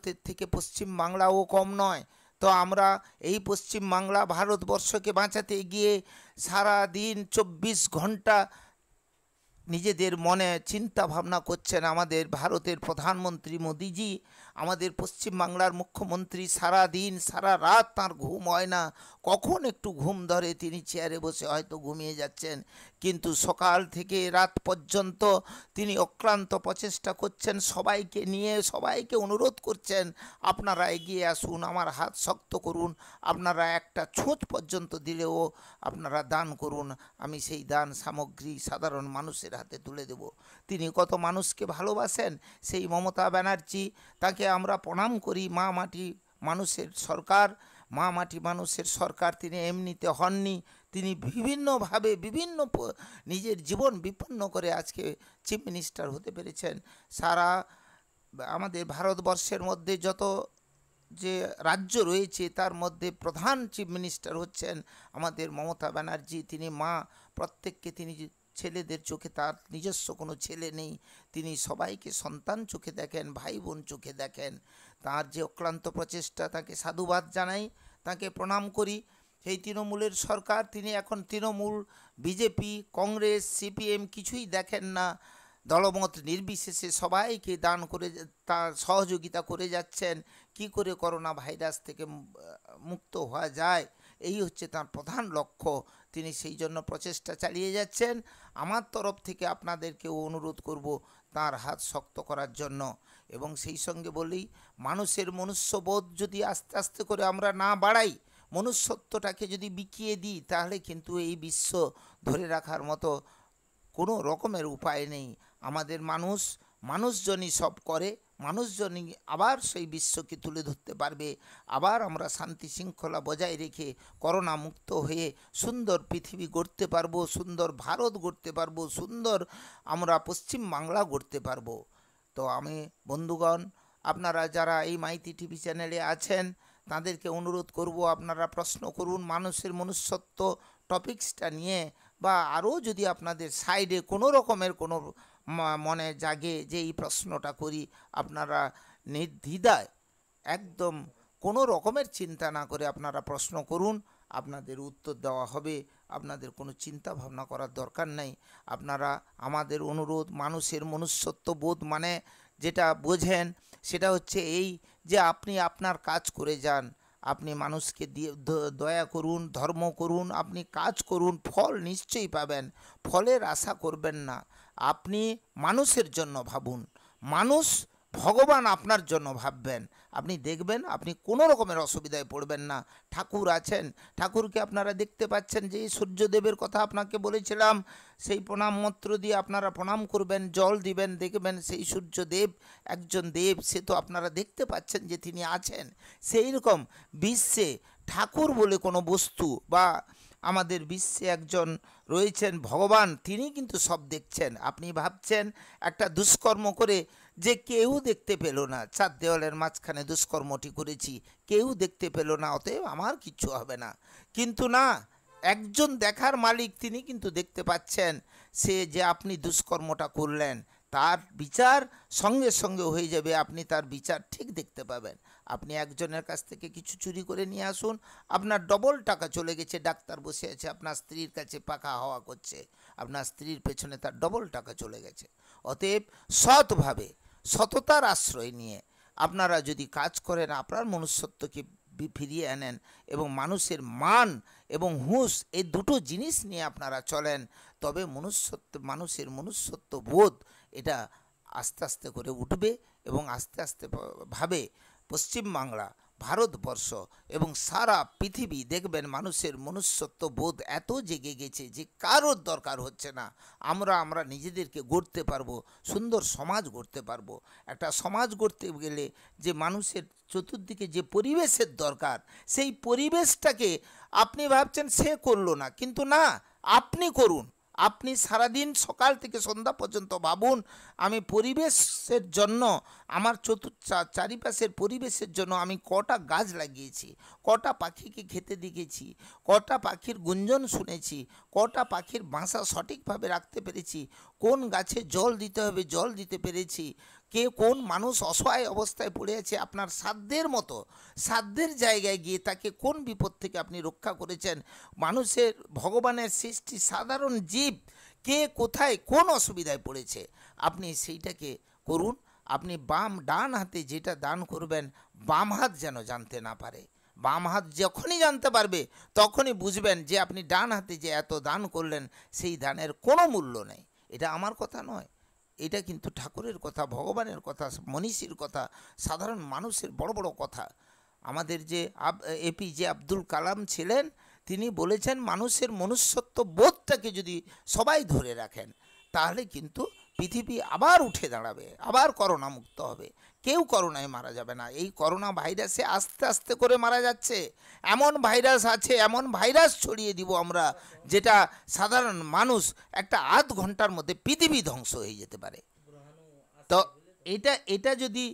ভারতের থেকে পশ্চিম বাংলাও কম নয় তো আমরা এই পশ্চিম বাংলা ভারতবর্ষকে বাঁচাতে গিয়ে সারা দিন চব্বিশ ঘন্টা নিজেদের মনে চিন্তা ভাবনা করছেন আমাদের ভারতের প্রধানমন্ত্রী মোদিজি আমাদের পশ্চিমবাংলার মুখ্যমন্ত্রী সারা দিন সারা রাত তার ঘুম হয় না কখন একটু ঘুম ধরে তিনি চেয়ারে বসে হয়তো ঘুমিয়ে যাচ্ছেন কিন্তু সকাল থেকে রাত পর্যন্ত তিনি অক্লান্ত প্রচেষ্টা করছেন সবাইকে নিয়ে সবাইকে অনুরোধ করছেন আপনারা এগিয়ে আসুন আমার হাত শক্ত করুন আপনারা একটা ছোঁচ পর্যন্ত দিলেও আপনারা দান করুন আমি সেই দান সামগ্রী সাধারণ মানুষের হাতে তুলে দেব তিনি কত মানুষকে ভালোবাসেন সেই মমতা ব্যানার্জি তাকে আমরা প্রণাম করি মা মাটি মানুষের সরকার মা মাটি মানুষের সরকার তিনি এমনিতে হননি তিনি বিভিন্নভাবে বিভিন্ন নিজের জীবন বিপন্ন করে আজকে চিফ মিনিস্টার হতে পেরেছেন সারা আমাদের ভারতবর্ষের মধ্যে যত যে রাজ্য রয়েছে তার মধ্যে প্রধান চিফ মিনিস্টার হচ্ছেন আমাদের মমতা ব্যানার্জি তিনি মা প্রত্যেককে তিনি ছেলেদের চোখে তার নিজস্ব কোনো ছেলে নেই তিনি সবাইকে সন্তান চোখে দেখেন ভাই বোন চোখে দেখেন তার যে অক্লান্ত প্রচেষ্টা তাকে সাধুবাদ জানাই তাকে প্রণাম করি সেই তৃণমূলের সরকার তিনি এখন তৃণমূল বিজেপি কংগ্রেস সিপিএম কিছুই দেখেন না দলমত নির্বিশেষে সবাইকে দান করে তার সহযোগিতা করে যাচ্ছেন কি করে করোনা ভাইরাস থেকে মুক্ত হওয়া যায় এই হচ্ছে তার প্রধান লক্ষ্য তিনি সেই জন্য প্রচেষ্টা চালিয়ে যাচ্ছেন আমার তরফ থেকে আপনাদেরকেও অনুরোধ করব তার হাত শক্ত করার জন্য এবং সেই সঙ্গে বলি মানুষের মনুষ্যবোধ যদি আস্তে আস্তে করে আমরা না বাড়াই মনুষ্যত্বটাকে যদি বিকিয়ে দিই তাহলে কিন্তু এই বিশ্ব ধরে রাখার মতো কোনো রকমের উপায় নেই আমাদের মানুষ মানুষজনই সব করে মানুষজনই আবার সেই বিশ্বকে তুলে ধরতে পারবে আবার আমরা শান্তি শৃঙ্খলা বজায় রেখে করোনা মুক্ত হয়ে সুন্দর পৃথিবী গড়তে পারবো সুন্দর ভারত গড়তে পারবো সুন্দর আমরা পশ্চিম বাংলা গড়তে পারবো তো আমি বন্ধুগণ আপনারা যারা এই মাইতি টিভি চ্যানেলে আছেন তাদেরকে অনুরোধ করব আপনারা প্রশ্ন করুন মানুষের মনুষ্যত্ব টপিক্সটা নিয়ে বা আরও যদি আপনাদের সাইডে কোনো রকমের কোনো মনে জাগে যে এই প্রশ্নটা করি আপনারা নির্দ্বিধায় একদম কোনো রকমের চিন্তা না করে আপনারা প্রশ্ন করুন আপনাদের উত্তর দেওয়া হবে আপনাদের কোনো চিন্তা ভাবনা করার দরকার নেই আপনারা আমাদের অনুরোধ মানুষের মনুষ্যত্ব বোধ মানে যেটা বোঝেন সেটা হচ্ছে এই যে আপনি আপনার কাজ করে যান আপনি মানুষকে দিয়ে দয়া করুন ধর্ম করুন আপনি কাজ করুন ফল নিশ্চয়ই পাবেন ফলের আশা করবেন না আপনি মানুষের জন্য ভাবুন মানুষ ভগবান আপনার জন্য ভাববেন আপনি দেখবেন আপনি কোনো রকমের অসুবিধায় পড়বেন না ঠাকুর আছেন ঠাকুরকে আপনারা দেখতে পাচ্ছেন যে সূর্যদেবের কথা আপনাকে বলেছিলাম সেই প্রণাম মন্ত্র দিয়ে আপনারা প্রণাম করবেন জল দিবেন দেখবেন সেই সূর্যদেব একজন দেব সে তো আপনারা দেখতে পাচ্ছেন যে তিনি আছেন সেই রকম বিশ্বে ঠাকুর বলে কোনো বস্তু বা আমাদের বিশ্বে একজন রয়েছেন ভগবান তিনি কিন্তু সব দেখছেন আপনি ভাবছেন একটা দুষ্কর্ম করে যে কেউ দেখতে পেল না চার দেওয়ালের মাঝখানে দুষ্কর্মটি করেছি কেউ দেখতে পেল না অতএব আমার কিচ্ছু হবে না কিন্তু না একজন দেখার মালিক তিনি কিন্তু দেখতে পাচ্ছেন সে যে আপনি দুষ্কর্মটা করলেন তার বিচার সঙ্গে সঙ্গে হয়ে যাবে আপনি তার বিচার ঠিক দেখতে পাবেন আপনি একজনের কাছ থেকে কিছু চুরি করে নিয়ে আসুন আপনার ডবল টাকা চলে গেছে ডাক্তার বসে আছে আপনার স্ত্রীর কাছে পাকা হওয়া করছে আপনার স্ত্রীর পেছনে তার ডবল টাকা চলে গেছে অতএব সৎভাবে সততার আশ্রয় নিয়ে আপনারা যদি কাজ করেন আপনার মনুষ্যত্বকে ফিরিয়ে আনেন এবং মানুষের মান এবং হুঁশ এই দুটো জিনিস নিয়ে আপনারা চলেন তবে মনুষ্যত্ব মানুষের মনুষ্যত্ব বোধ এটা আস্তে আস্তে করে উঠবে এবং আস্তে আস্তে ভাবে পশ্চিমবাংলা ভারতবর্ষ এবং সারা পৃথিবী দেখবেন মানুষের মনুষ্যত্ব বোধ এত জেগে গেছে যে কারোর দরকার হচ্ছে না আমরা আমরা নিজেদেরকে গড়তে পারবো সুন্দর সমাজ গড়তে পারবো একটা সমাজ গড়তে গেলে যে মানুষের চতুর্দিকে যে পরিবেশের দরকার সেই পরিবেশটাকে আপনি ভাবছেন সে করলো না কিন্তু না আপনি করুন আপনি সারাদিন সকাল থেকে সন্ধ্যা পর্যন্ত ভাবুন আমি পরিবেশের জন্য আমার চতুর চারিপাশের পরিবেশের জন্য আমি কটা গাছ লাগিয়েছি কটা পাখিকে খেতে দেখেছি কটা পাখির গুঞ্জন শুনেছি কটা পাখির বাসা সঠিকভাবে রাখতে পেরেছি কোন গাছে জল দিতে হবে জল দিতে পেরেছি কে কোন মানুষ অসহায় অবস্থায় পড়ে আছে আপনার সাধ্যের মতো সাধ্যের জায়গায় গিয়ে তাকে কোন বিপদ থেকে আপনি রক্ষা করেছেন মানুষের ভগবানের সৃষ্টি সাধারণ জীব কে কোথায় কোন অসুবিধায় পড়েছে আপনি সেইটাকে করুন আপনি বাম ডান হাতে যেটা দান করবেন বাম হাত যেন জানতে না পারে বাম হাত যখনই জানতে পারবে তখনই বুঝবেন যে আপনি ডান হাতে যে এত দান করলেন সেই দানের কোনো মূল্য নেই এটা আমার কথা নয় এটা কিন্তু ঠাকুরের কথা ভগবানের কথা মনীষীর কথা সাধারণ মানুষের বড় বড় কথা আমাদের যে আব এপিজে আব্দুল কালাম ছিলেন তিনি বলেছেন মানুষের মনুষ্যত্ব বোধটাকে যদি সবাই ধরে রাখেন তাহলে কিন্তু পৃথিবী আবার উঠে দাঁড়াবে আবার করোনা মুক্ত হবে কেউ করোনায় মারা যাবে না এই করোনা ভাইরাসে আস্তে আস্তে করে মারা যাচ্ছে এমন ভাইরাস আছে এমন ভাইরাস ছড়িয়ে দিব আমরা যেটা সাধারণ মানুষ একটা আধ ঘন্টার মধ্যে পৃথিবী ধ্বংস হয়ে যেতে পারে তো এটা এটা যদি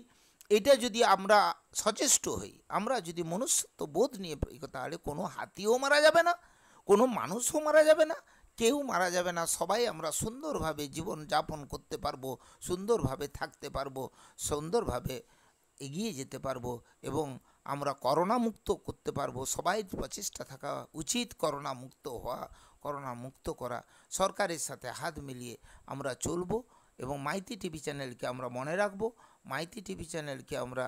এটা যদি আমরা সচেষ্ট হই আমরা যদি মনুষ্যত্ব বোধ নিয়ে তাহলে কোনো হাতিও মারা যাবে না কোনো মানুষও মারা যাবে না কেউ মারা যাবে না সবাই আমরা সুন্দরভাবে জীবন যাপন করতে পারবো সুন্দরভাবে থাকতে পারবো সুন্দরভাবে এগিয়ে যেতে পারবো এবং আমরা করোনামুক্ত করতে পারবো সবাই প্রচেষ্টা থাকা উচিত করোনা মুক্ত হওয়া করোনামুক্ত করা সরকারের সাথে হাত মিলিয়ে আমরা চলব এবং মাইতি টিভি চ্যানেলকে আমরা মনে রাখব মাইতি টিভি চ্যানেলকে আমরা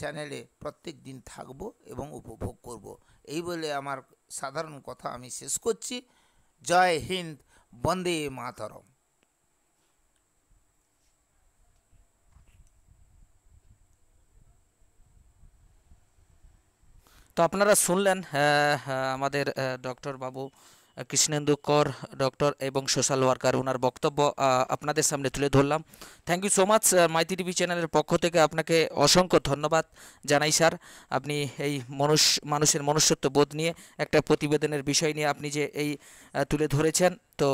চ্যানেলে প্রত্যেক দিন থাকবো এবং উপভোগ করব। এই বলে আমার সাধারণ কথা আমি শেষ করছি জয় হিন্দ বন্দে মাতরম তো আপনারা শুনলেন হ্যাঁ, হ্যাঁ, আমাদের ডক্টর বাবু কৃষ্ণেন্দু কর ডক্টর এবং সোশ্যাল ওয়ার্কার ওনার বক্তব্য আপনাদের সামনে তুলে ধরলাম thank you so much Maiti TV চ্যানেলের পক্ষ থেকে আপনাকে অসংখ্য ধন্যবাদ জানাই স্যার আপনি এই মনুষ মানুষের মনুষ্যত্ব বোধ নিয়ে একটা প্রতিবেদনের বিষয় নিয়ে আপনি যে এই তুলে ধরেছেন তো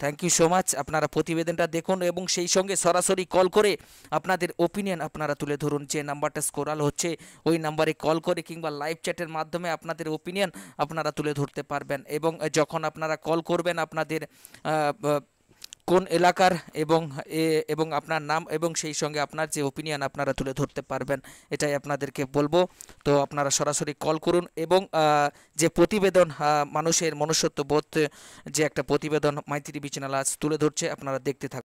থ্যাংক ইউ সো মাচ আপনারা প্রতিবেদনটা দেখুন এবং সেই সঙ্গে সরাসরি কল করে আপনাদের ওপিনিয়ন আপনারা তুলে ধরুন যে নাম্বারটা স্কোরাল হচ্ছে ওই নাম্বারে কল করে কিংবা লাইভ চ্যাটের মাধ্যমে আপনাদের ওপিনিয়ন আপনারা তুলে ধরতে পারবেন এবং যখন আপনারা কল করবেন আপনাদের কোন এলাকার এবং এবং আপনার নাম এবং সেই সঙ্গে আপনার যে ওপিনিয়ন আপনারা তুলে ধরতে পারবেন এটাই আপনাদেরকে বলবো তো আপনারা সরাসরি কল করুন এবং যে প্রতিবেদন মানুষের মনুষ্যত্ব বোধ যে একটা প্রতিবেদন মাইত্রী বিচনালাজ তুলে ধরছে আপনারা দেখতে থাকুন